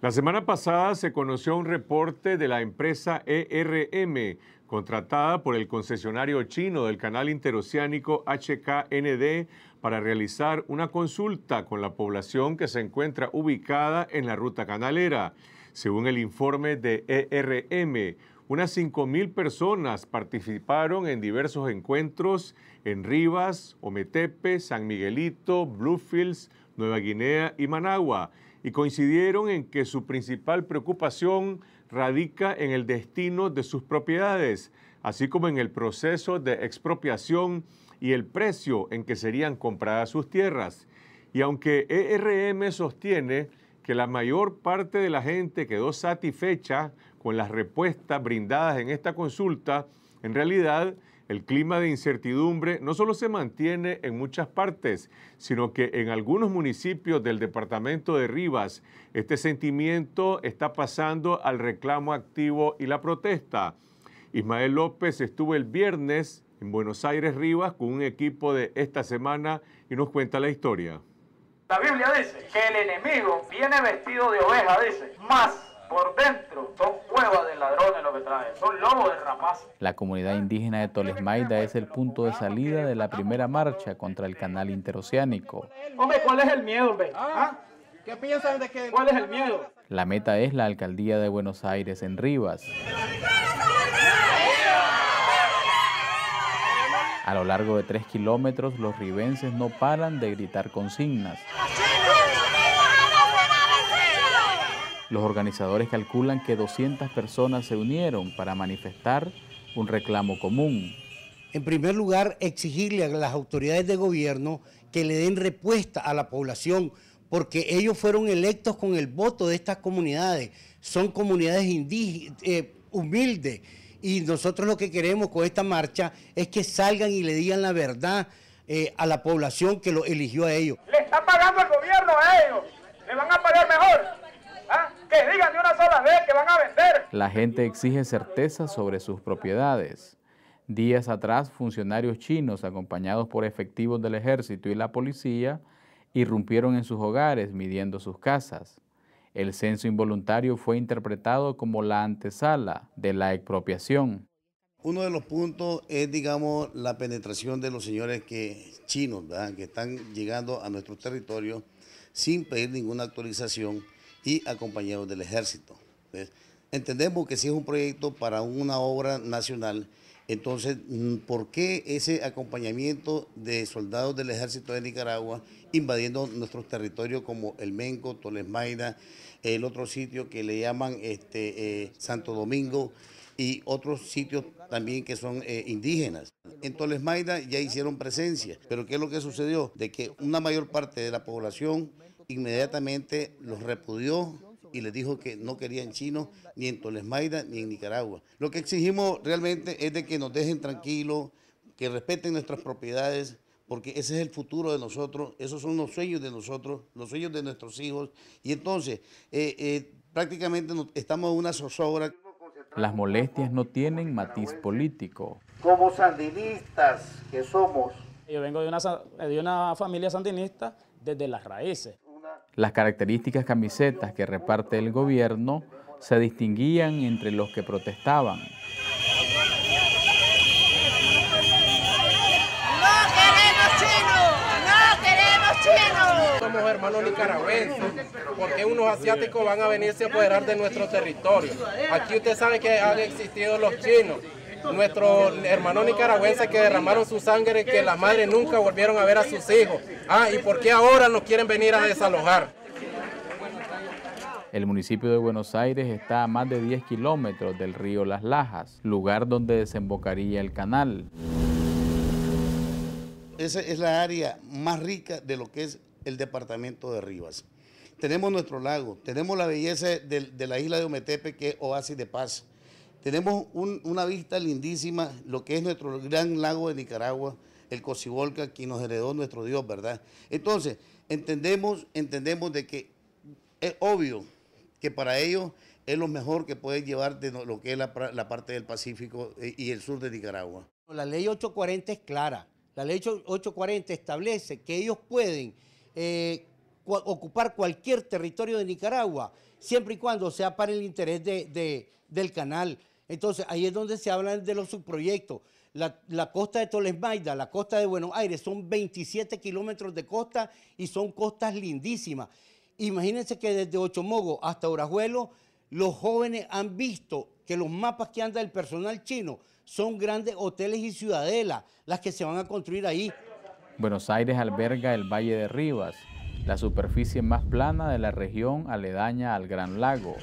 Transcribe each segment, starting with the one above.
La semana pasada se conoció un reporte de la empresa ERM, contratada por el concesionario chino del canal interoceánico HKND para realizar una consulta con la población que se encuentra ubicada en la ruta canalera. Según el informe de ERM, unas 5.000 personas participaron en diversos encuentros en Rivas, Ometepe, San Miguelito, Bluefields, Nueva Guinea y Managua, y coincidieron en que su principal preocupación radica en el destino de sus propiedades, así como en el proceso de expropiación y el precio en que serían compradas sus tierras. Y aunque ERM sostiene que la mayor parte de la gente quedó satisfecha con las respuestas brindadas en esta consulta, en realidad el clima de incertidumbre no solo se mantiene en muchas partes, sino que en algunos municipios del departamento de Rivas este sentimiento está pasando al reclamo activo y la protesta. Ismael López estuvo el viernes en Buenos Aires Rivas con un equipo de esta semana y nos cuenta la historia. La Biblia dice que el enemigo viene vestido de oveja, dice, más por dentro son cuevas de ladrones lo que trae. son lobos de rapaz. La comunidad indígena de Tolesmaida es el punto de salida de la primera marcha contra el canal interoceánico. Hombre, ¿cuál es el miedo, hombre? Ah, ¿Ah? ¿Qué piensan de que cuál es el miedo? La meta es la alcaldía de Buenos Aires en Rivas. A lo largo de tres kilómetros, los ribenses no paran de gritar consignas. Los organizadores calculan que 200 personas se unieron para manifestar un reclamo común. En primer lugar, exigirle a las autoridades de gobierno que le den respuesta a la población, porque ellos fueron electos con el voto de estas comunidades. Son comunidades eh, humildes y nosotros lo que queremos con esta marcha es que salgan y le digan la verdad eh, a la población que lo eligió a ellos. Le está pagando el gobierno a ellos. Le van a pagar mejor. ¿Ah? Que digan de una sola vez que van a vender. La gente exige certeza sobre sus propiedades. Días atrás, funcionarios chinos, acompañados por efectivos del ejército y la policía, irrumpieron en sus hogares midiendo sus casas. El censo involuntario fue interpretado como la antesala de la expropiación. Uno de los puntos es, digamos, la penetración de los señores que, chinos, ¿verdad? que están llegando a nuestro territorio sin pedir ninguna actualización y acompañados del ejército. entendemos que si es un proyecto para una obra nacional entonces, mm, ¿por qué ese acompañamiento de soldados del ejército de Nicaragua invadiendo nuestros territorios como el Menco, Tolesmaida, el otro sitio que le llaman este, eh, Santo Domingo y otros sitios también que son eh, indígenas? En Tolesmaida ya hicieron presencia, pero ¿qué es lo que sucedió? De que una mayor parte de la población inmediatamente los repudió y les dijo que no querían chinos ni en Tolesmaida ni en Nicaragua. Lo que exigimos realmente es de que nos dejen tranquilos, que respeten nuestras propiedades, porque ese es el futuro de nosotros, esos son los sueños de nosotros, los sueños de nuestros hijos. Y entonces, eh, eh, prácticamente estamos en una zozobra. Las molestias no tienen matiz político. Como sandinistas que somos. Yo vengo de una, de una familia sandinista desde las raíces. Las características camisetas que reparte el gobierno se distinguían entre los que protestaban. ¡No ¡No queremos queremos chinos! chinos! somos hermanos nicaragüenses, porque unos asiáticos van a venirse a apoderar de nuestro territorio. Aquí usted sabe que han existido los chinos, nuestro hermano nicaragüense que derramaron su sangre, que las madres nunca volvieron a ver a sus hijos. Ah, ¿y por qué ahora nos quieren venir a desalojar? El municipio de Buenos Aires está a más de 10 kilómetros del río Las Lajas, lugar donde desembocaría el canal. Esa es la área más rica de lo que es el departamento de Rivas. Tenemos nuestro lago, tenemos la belleza de, de la isla de Ometepe, que es oasis de paz. Tenemos una vista lindísima, lo que es nuestro gran lago de Nicaragua, el Cocibolca, quien nos heredó nuestro Dios, ¿verdad? Entonces, entendemos, entendemos de que es obvio que para ellos es lo mejor que pueden llevar de lo que es la, parte del Pacífico eh, y el sur de Nicaragua. La ley 840 es clara. La ley 840 establece que ellos pueden eh, ocupar cualquier territorio de Nicaragua, siempre y cuando sea para el interés del canal. Entonces, ahí es donde se habla de los subproyectos. La, la costa de Tolesmaida, la costa de Buenos Aires, son 27 kilómetros de costa y son costas lindísimas. Imagínense que desde Ochomogo hasta Orajuelo, los jóvenes han visto que los mapas que anda el personal chino son grandes hoteles y ciudadelas, las que se van a construir ahí. Buenos Aires alberga el Valle de Rivas, la superficie más plana de la región aledaña al Gran Lago.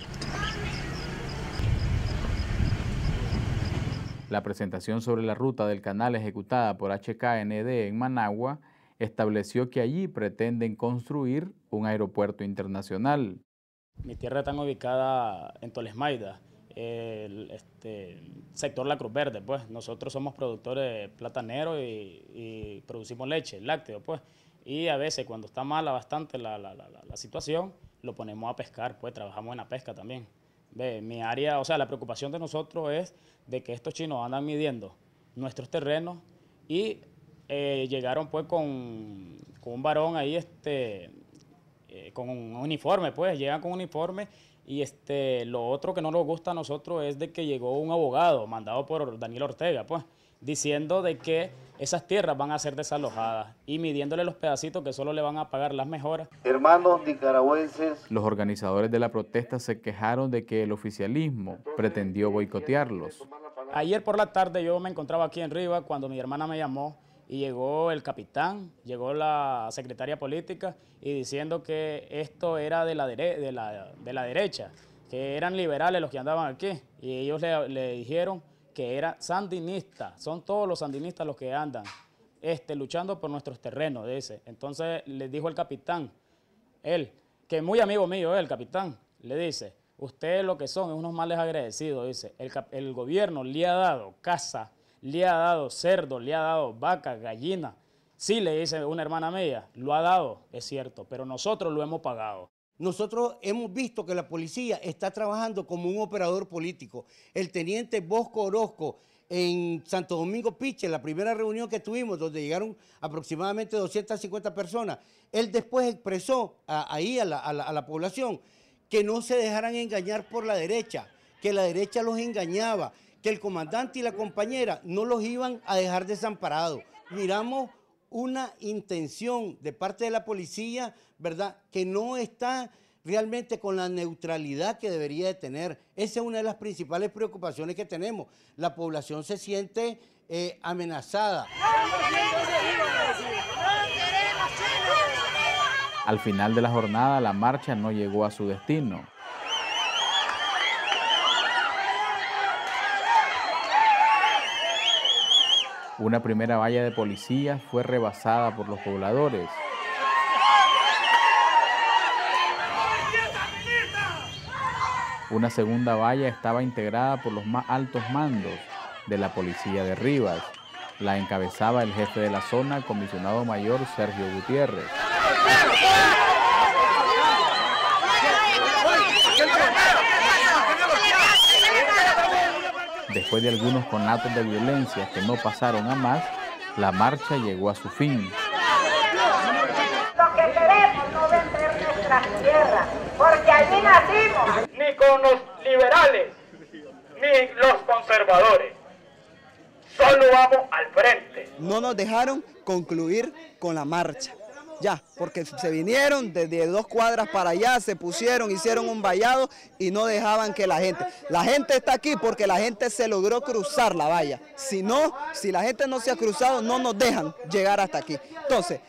La presentación sobre la ruta del canal ejecutada por HKND en Managua estableció que allí pretenden construir un aeropuerto internacional. Mi tierra está ubicada en Tolesmaida, el este, sector La Cruz Verde. Pues. Nosotros somos productores plataneros y, y, producimos leche, lácteo. Pues. Y a veces cuando está mala bastante la, la situación, lo ponemos a pescar, pues trabajamos en la pesca también mi área, o sea, la preocupación de nosotros es de que estos chinos andan midiendo nuestros terrenos y eh, llegaron pues con, un varón ahí, este, eh, con un uniforme, pues, llegan con un uniforme y este, lo otro que no nos gusta a nosotros es de que llegó un abogado mandado por Daniel Ortega, pues diciendo de que esas tierras van a ser desalojadas y midiéndole los pedacitos que solo le van a pagar las mejoras. Hermanos nicaragüenses. Los organizadores de la protesta se quejaron de que el oficialismo pretendió boicotearlos. Ayer por la tarde yo me encontraba aquí en Riva cuando mi hermana me llamó y llegó el capitán, llegó la secretaria política y diciendo que esto era de la, de la, de la derecha, que eran liberales los que andaban aquí y ellos le, le dijeron que era sandinista. Son todos los sandinistas los que andan este, luchando por nuestros terrenos, dice. Entonces le dijo el capitán, él, que muy amigo mío, el capitán, le dice, ustedes lo que son es unos males agradecidos, dice. El, gobierno le ha dado casa, le ha dado cerdo, le ha dado vaca, gallina. Sí, le dice una hermana mía, lo ha dado, es cierto, pero nosotros lo hemos pagado. Nosotros hemos visto que la policía está trabajando como un operador político. El teniente Bosco Orozco en Santo Domingo Piche, la primera reunión que tuvimos, donde llegaron aproximadamente 250 personas, él después expresó ahí a la población que no se dejaran engañar por la derecha, que la derecha los engañaba, que el comandante y la compañera no los iban a dejar desamparados. Miramos una intención de parte de la policía ¿verdad? Que no está realmente con la neutralidad que debería de tener. Esa es una de las principales preocupaciones que tenemos. La población se siente eh, amenazada. Al final de la jornada, la marcha no llegó a su destino. Una primera valla de policías fue rebasada por los pobladores. Una segunda valla estaba integrada por los más altos mandos de la policía de Rivas. La encabezaba el jefe de la zona, comisionado mayor Sergio Gutiérrez. Después de algunos conatos de violencia que no pasaron a más, la marcha llegó a su fin. Lo que porque allí nacimos. Ni con los liberales, ni los conservadores. Solo vamos al frente. No nos dejaron concluir con la marcha. Ya, porque se vinieron desde dos cuadras para allá, se pusieron, hicieron un vallado y no dejaban que la gente. La gente está aquí porque la gente se logró cruzar la valla. Si no, si la gente no se ha cruzado, no nos dejan llegar hasta aquí. Entonces,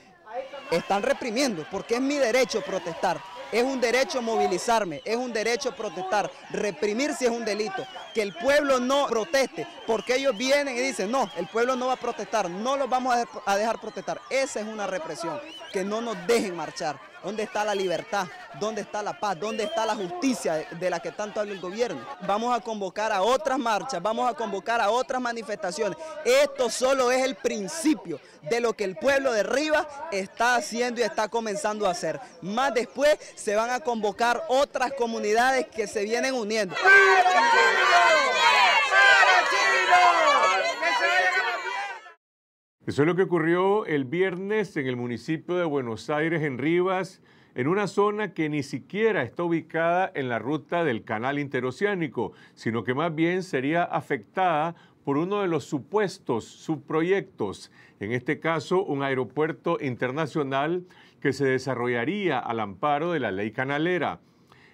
están reprimiendo porque es mi derecho protestar. Es un derecho movilizarme, es un derecho protestar, reprimir si es un delito, que el pueblo no proteste, porque ellos vienen y dicen, no, el pueblo no va a protestar, no los vamos a dejar protestar. Esa es una represión, que no nos dejen marchar. ¿Dónde está la libertad? ¿Dónde está la paz? ¿Dónde está la justicia de la que tanto habla el gobierno? Vamos a convocar a otras marchas, vamos a convocar a otras manifestaciones. Esto solo es el principio de lo que el pueblo de Rivas está haciendo y está comenzando a hacer. Más después se van a convocar otras comunidades que se vienen uniendo. Eso es lo que ocurrió el viernes en el municipio de Buenos Aires, en Rivas, en una zona que ni siquiera está ubicada en la ruta del canal interoceánico, sino que más bien sería afectada por uno de los supuestos subproyectos, en este caso un aeropuerto internacional que se desarrollaría al amparo de la ley canalera.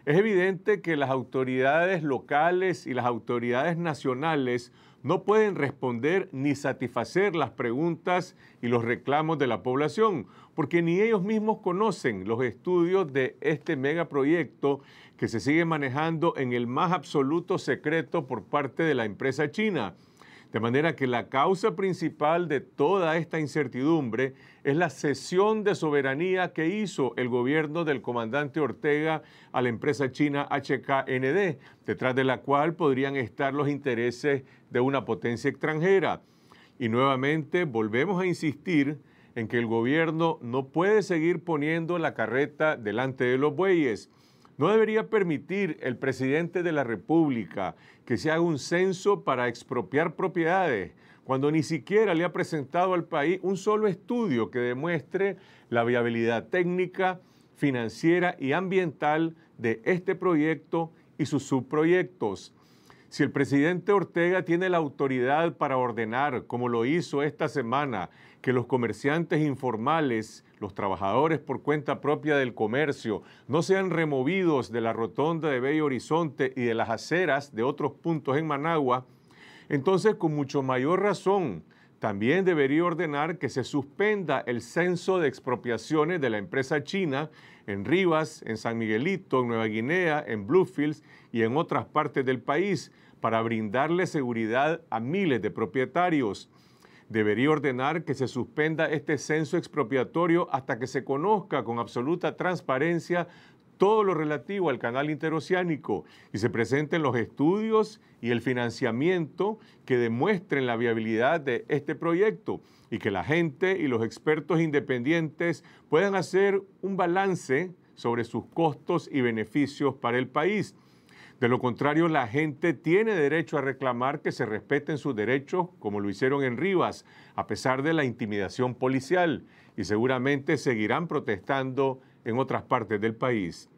Es evidente que las autoridades locales y las autoridades nacionales no pueden responder ni satisfacer las preguntas y los reclamos de la población, porque ni ellos mismos conocen los estudios de este megaproyecto que se sigue manejando en el más absoluto secreto por parte de la empresa china. De manera que la causa principal de toda esta incertidumbre es la cesión de soberanía que hizo el gobierno del comandante Ortega a la empresa china HKND, detrás de la cual podrían estar los intereses de una potencia extranjera. Y nuevamente volvemos a insistir en que el gobierno no puede seguir poniendo la carreta delante de los bueyes ¿No debería permitir el presidente de la República que se haga un censo para expropiar propiedades cuando ni siquiera le ha presentado al país un solo estudio que demuestre la viabilidad técnica, financiera y ambiental de este proyecto y sus subproyectos? Si el presidente Ortega tiene la autoridad para ordenar, como lo hizo esta semana, que los comerciantes informales, los trabajadores por cuenta propia del comercio, no sean removidos de la rotonda de Bello Horizonte y de las aceras de otros puntos en Managua, entonces con mucho mayor razón también debería ordenar que se suspenda el censo de expropiaciones de la empresa china en Rivas, en San Miguelito, en Nueva Guinea, en Bluefields y en otras partes del país para brindarle seguridad a miles de propietarios. Debería ordenar que se suspenda este censo expropiatorio hasta que se conozca con absoluta transparencia todo lo relativo al canal interoceánico y se presenten los estudios y el financiamiento que demuestren la viabilidad de este proyecto y que la gente y los expertos independientes puedan hacer un balance sobre sus costos y beneficios para el país. De lo contrario, la gente tiene derecho a reclamar que se respeten sus derechos, como lo hicieron en Rivas, a pesar de la intimidación policial, y seguramente seguirán protestando en otras partes del país.